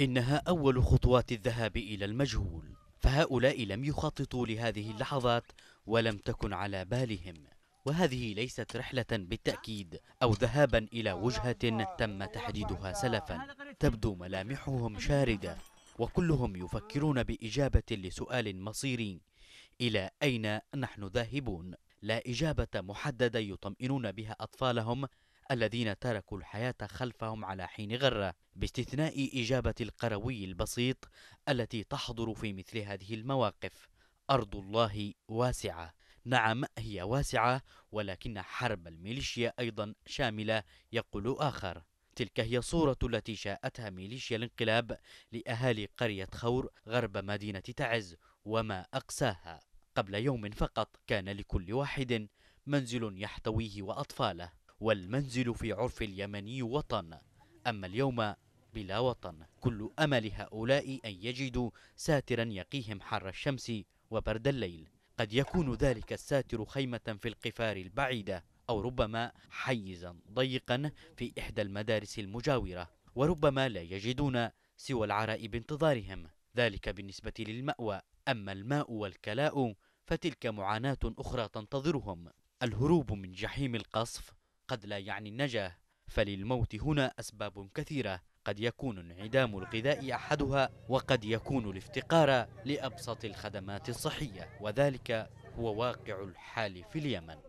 إنها أول خطوات الذهاب إلى المجهول فهؤلاء لم يخططوا لهذه اللحظات ولم تكن على بالهم وهذه ليست رحلة بالتأكيد أو ذهابا إلى وجهة تم تحديدها سلفا تبدو ملامحهم شاردة وكلهم يفكرون بإجابة لسؤال مصيري إلى أين نحن ذاهبون لا إجابة محددة يطمئنون بها أطفالهم الذين تركوا الحياة خلفهم على حين غرة باستثناء إجابة القروي البسيط التي تحضر في مثل هذه المواقف أرض الله واسعة نعم هي واسعة ولكن حرب الميليشيا أيضا شاملة يقول آخر تلك هي الصورة التي شاءتها ميليشيا الانقلاب لأهالي قرية خور غرب مدينة تعز وما أقساها قبل يوم فقط كان لكل واحد منزل يحتويه وأطفاله والمنزل في عرف اليمني وطن أما اليوم بلا وطن كل أمل هؤلاء أن يجدوا ساترا يقيهم حر الشمس وبرد الليل قد يكون ذلك الساتر خيمة في القفار البعيدة أو ربما حيزا ضيقا في إحدى المدارس المجاورة وربما لا يجدون سوى العراء بانتظارهم ذلك بالنسبة للمأوى أما الماء والكلاء فتلك معاناة أخرى تنتظرهم الهروب من جحيم القصف قد لا يعني النجاة فللموت هنا أسباب كثيرة قد يكون انعدام الغذاء أحدها وقد يكون الافتقار لأبسط الخدمات الصحية وذلك هو واقع الحال في اليمن